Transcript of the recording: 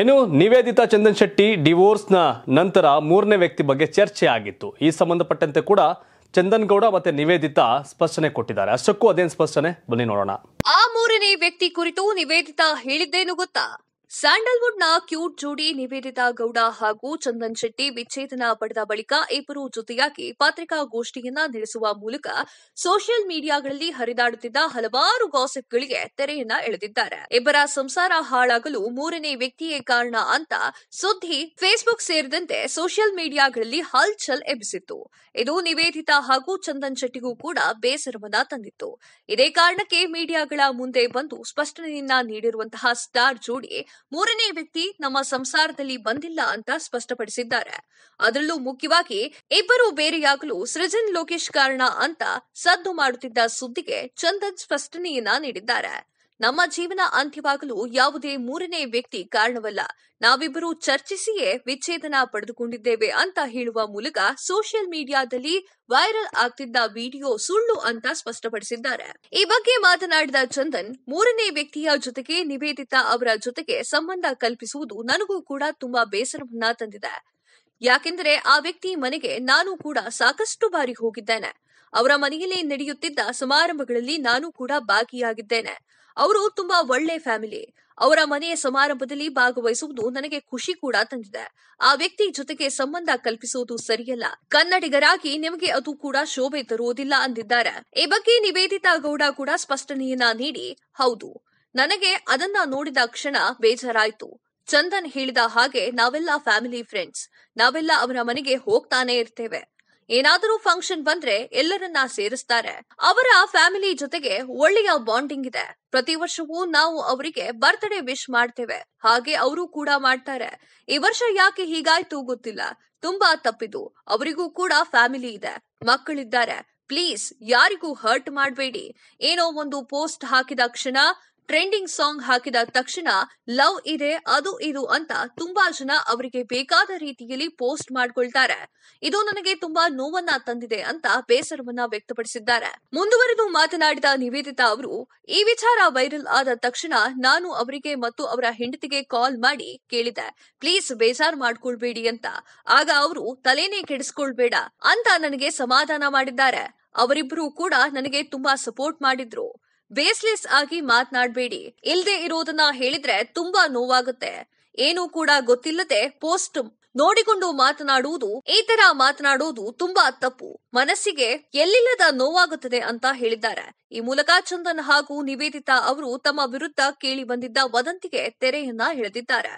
ಇನ್ನು ನಿವೇದಿತಾ ಚಂದನ್ ಶೆಟ್ಟಿ ಡಿವೋರ್ಸ್ನ ನಂತರ ಮೂರನೇ ವ್ಯಕ್ತಿ ಬಗ್ಗೆ ಚರ್ಚೆ ಆಗಿತ್ತು ಈ ಸಂಬಂಧಪಟ್ಟಂತೆ ಕೂಡ ಚಂದನ್ ಗೌಡ ಮತ್ತೆ ನಿವೇದಿತಾ ಸ್ಪಷ್ಟನೆ ಕೊಟ್ಟಿದ್ದಾರೆ ಅಷ್ಟಕ್ಕೂ ಅದೇನು ಸ್ಪಷ್ಟನೆ ಬನ್ನಿ ನೋಡೋಣ ಆ ಮೂರನೇ ವ್ಯಕ್ತಿ ಕುರಿತು ನಿವೇದಿತಾ ಹೇಳಿದ್ದೇನು ಗೊತ್ತಾ ಸ್ಯಾಂಡಲ್ವುಡ್ನ ಕ್ಯೂಟ್ ಜೋಡಿ ನಿವೇದಿತಾ ಗೌಡ ಹಾಗೂ ಚಂದನ್ ಶೆಟ್ಟಿ ವಿಚ್ಛೇದನ ಪಡೆದ ಬಳಿಕ ಇಬ್ಬರು ಜೊತೆಯಾಗಿ ಪತ್ರಿಕಾಗೋಷ್ಠಿಯನ್ನ ನಡೆಸುವ ಮೂಲಕ ಸೋಷಿಯಲ್ ಮೀಡಿಯಾಗಳಲ್ಲಿ ಹರಿದಾಡುತ್ತಿದ್ದ ಹಲವಾರು ಗಾಸಿಪ್ಗಳಿಗೆ ತೆರೆಯನ್ನ ಎಳೆದಿದ್ದಾರೆ ಇಬ್ಬರ ಸಂಸಾರ ಹಾಳಾಗಲು ಮೂರನೇ ವ್ಯಕ್ತಿಯೇ ಕಾರಣ ಅಂತ ಸುದ್ದಿ ಫೇಸ್ಬುಕ್ ಸೇರಿದಂತೆ ಸೋಷಿಯಲ್ ಮೀಡಿಯಾಗಳಲ್ಲಿ ಹಲ್ಚಲ್ ಎಬ್ಬಿಸಿತ್ತು ಇದು ನಿವೇದಿತಾ ಹಾಗೂ ಚಂದನ್ ಶೆಟ್ಟಿಗೂ ಕೂಡ ಬೇಸರವನ್ನ ತಂದಿತ್ತು ಇದೇ ಕಾರಣಕ್ಕೆ ಮೀಡಿಯಾಗಳ ಮುಂದೆ ಬಂದು ಸ್ಪಷ್ಟನೆಯನ್ನ ನೀಡಿರುವಂತಹ ಸ್ಟಾರ್ ಜೋಡಿ ಮೂರನೇ ವ್ಯಕ್ತಿ ನಮ್ಮ ಸಂಸಾರದಲ್ಲಿ ಬಂದಿಲ್ಲ ಅಂತ ಸ್ಪಷ್ಟಪಡಿಸಿದ್ದಾರೆ ಅದರಲ್ಲೂ ಮುಖ್ಯವಾಗಿ ಇಬ್ಬರು ಬೇರೆಯಾಗಲು ಸೃಜನ್ ಲೋಕೇಶ್ ಕಾರಣ ಅಂತ ಸದ್ದು ಮಾಡುತ್ತಿದ್ದ ಸುದ್ದಿಗೆ ಚಂದನ್ ಸ್ಪಷ್ಟನೆಯನ್ನ ನೀಡಿದ್ದಾರೆ ನಮ್ಮ ಜೀವನ ಅಂತ್ಯವಾಗಲು ಯಾವುದೇ ಮೂರನೇ ವ್ಯಕ್ತಿ ಕಾರಣವಲ್ಲ ನಾವಿಬ್ಬರು ಚರ್ಚಿಸಿಯೇ ವಿಚ್ಛೇದನ ಪಡೆದುಕೊಂಡಿದ್ದೇವೆ ಅಂತ ಹೇಳುವ ಮೂಲಕ ಸೋಷಿಯಲ್ ಮೀಡಿಯಾದಲ್ಲಿ ವೈರಲ್ ಆಗ್ತಿದ್ದ ವಿಡಿಯೋ ಸುಳ್ಳು ಅಂತ ಸ್ಪಷ್ಟಪಡಿಸಿದ್ದಾರೆ ಈ ಬಗ್ಗೆ ಮಾತನಾಡಿದ ಚಂದನ್ ಮೂರನೇ ವ್ಯಕ್ತಿಯ ಜೊತೆಗೆ ನಿವೇದಿತ ಅವರ ಜೊತೆಗೆ ಸಂಬಂಧ ಕಲ್ಪಿಸುವುದು ನನಗೂ ಕೂಡ ತುಂಬಾ ಬೇಸರವನ್ನ ತಂದಿದೆ ಯಾಕೆಂದರೆ ಆ ವ್ಯಕ್ತಿ ಮನೆಗೆ ನಾನು ಕೂಡ ಸಾಕಷ್ಟು ಬಾರಿ ಹೋಗಿದ್ದೇನೆ ಅವರ ಮನೆಯಲ್ಲಿ ನಡೆಯುತ್ತಿದ್ದ ಸಮಾರಂಭಗಳಲ್ಲಿ ನಾನು ಕೂಡ ಭಾಗಿಯಾಗಿದ್ದೇನೆ ಅವರು ತುಂಬಾ ಒಳ್ಳೆ ಫ್ಯಾಮಿಲಿ ಅವರ ಮನೆಯ ಸಮಾರಂಭದಲ್ಲಿ ಭಾಗವಹಿಸುವುದು ನನಗೆ ಖುಷಿ ಕೂಡ ತಂದಿದೆ ಆ ವ್ಯಕ್ತಿ ಜೊತೆಗೆ ಸಂಬಂಧ ಕಲ್ಪಿಸುವುದು ಸರಿಯಲ್ಲ ಕನ್ನಡಿಗರಾಗಿ ನಿಮಗೆ ಅದು ಕೂಡ ಶೋಭೆ ತರುವುದಿಲ್ಲ ಅಂದಿದ್ದಾರೆ ಈ ಬಗ್ಗೆ ನಿವೇದಿತಾ ಗೌಡ ಕೂಡ ಸ್ಪಷ್ಟನೆಯನ್ನ ನೀಡಿ ಹೌದು ನನಗೆ ಅದನ್ನ ನೋಡಿದ ಕ್ಷಣ ಬೇಜಾರಾಯ್ತು ಚಂದನ್ ಹೇಳಿದ ಹಾಗೆ ನಾವೆಲ್ಲ ಫ್ಯಾಮಿಲಿ ಫ್ರೆಂಡ್ಸ್ ನಾವೆಲ್ಲ ಅವರ ಮನೆಗೆ ಹೋಗ್ತಾನೆ ಇರ್ತೇವೆ ಏನಾದರೂ ಫಂಕ್ಷನ್ ಬಂದ್ರೆ ಎಲ್ಲರನ್ನ ಸೇರಿಸ್ತಾರೆ ಅವರ ಫ್ಯಾಮಿಲಿ ಜೊತೆಗೆ ಒಳ್ಳೆಯ ಬಾಂಡಿಂಗ್ ಇದೆ ಪ್ರತಿ ವರ್ಷವೂ ನಾವು ಅವರಿಗೆ ಬರ್ತ್ಡೇ ವಿಶ್ ಮಾಡ್ತೇವೆ ಹಾಗೆ ಅವರು ಕೂಡ ಮಾಡ್ತಾರೆ ಈ ವರ್ಷ ಯಾಕೆ ಹೀಗಾಯ್ತು ಗೊತ್ತಿಲ್ಲ ತುಂಬಾ ತಪ್ಪಿದು ಅವರಿಗೂ ಕೂಡ ಫ್ಯಾಮಿಲಿ ಇದೆ ಮಕ್ಕಳಿದ್ದಾರೆ ಪ್ಲೀಸ್ ಯಾರಿಗೂ ಹರ್ಟ್ ಮಾಡಬೇಡಿ ಏನೋ ಒಂದು ಪೋಸ್ಟ್ ಹಾಕಿದ ಕ್ಷಣ ಟ್ರೆಂಡಿಂಗ್ ಸಾಂಗ್ ಹಾಕಿದ ತಕ್ಷಣ ಲವ್ ಇದೆ ಅದು ಇದು ಅಂತ ತುಂಬಾ ಜನ ಅವರಿಗೆ ಬೇಕಾದ ರೀತಿಯಲ್ಲಿ ಪೋಸ್ಟ್ ಮಾಡ್ಕೊಳ್ತಾರೆ ಇದು ನನಗೆ ತುಂಬಾ ನೋವನ್ನ ತಂದಿದೆ ಅಂತ ಬೇಸರವನ್ನ ವ್ಯಕ್ತಪಡಿಸಿದ್ದಾರೆ ಮುಂದುವರೆದು ಮಾತನಾಡಿದ ನಿವೇದಿತಾ ಅವರು ಈ ವಿಚಾರ ವೈರಲ್ ಆದ ತಕ್ಷಣ ನಾನು ಅವರಿಗೆ ಮತ್ತು ಅವರ ಹೆಂಡತಿಗೆ ಕಾಲ್ ಮಾಡಿ ಕೇಳಿದೆ ಪ್ಲೀಸ್ ಬೇಜಾರ್ ಮಾಡ್ಕೊಳ್ಬೇಡಿ ಅಂತ ಆಗ ಅವರು ತಲೆನೇ ಕೆಡಿಸ್ಕೊಳ್ಬೇಡ ಅಂತ ನನಗೆ ಸಮಾಧಾನ ಮಾಡಿದ್ದಾರೆ ಅವರಿಬ್ಬರೂ ಕೂಡ ನನಗೆ ತುಂಬಾ ಸಪೋರ್ಟ್ ಮಾಡಿದ್ರು ಬೇಸ್ಲೆಸ್ ಆಗಿ ಮಾತನಾಡಬೇಡಿ ಇಲ್ದೆ ಇರೋದನ್ನ ಹೇಳಿದ್ರೆ ತುಂಬಾ ನೋವಾಗುತ್ತೆ ಏನು ಕೂಡ ಗೊತ್ತಿಲ್ಲದೆ ಪೋಸ್ಟ್ ನೋಡಿಕೊಂಡು ಮಾತನಾಡುವುದು ಈ ತರ ಮಾತನಾಡುವುದು ತುಂಬಾ ತಪ್ಪು ಮನಸ್ಸಿಗೆ ಎಲ್ಲಿಲ್ಲದ ನೋವಾಗುತ್ತದೆ ಅಂತ ಹೇಳಿದ್ದಾರೆ ಈ ಮೂಲಕ ಚಂದನ್ ಹಾಗೂ ನಿವೇದಿತಾ ಅವರು ತಮ್ಮ ವಿರುದ್ಧ ಕೇಳಿ ಬಂದಿದ್ದ ವದಂತಿಗೆ ತೆರೆಯನ್ನ ಎಳೆದಿದ್ದಾರೆ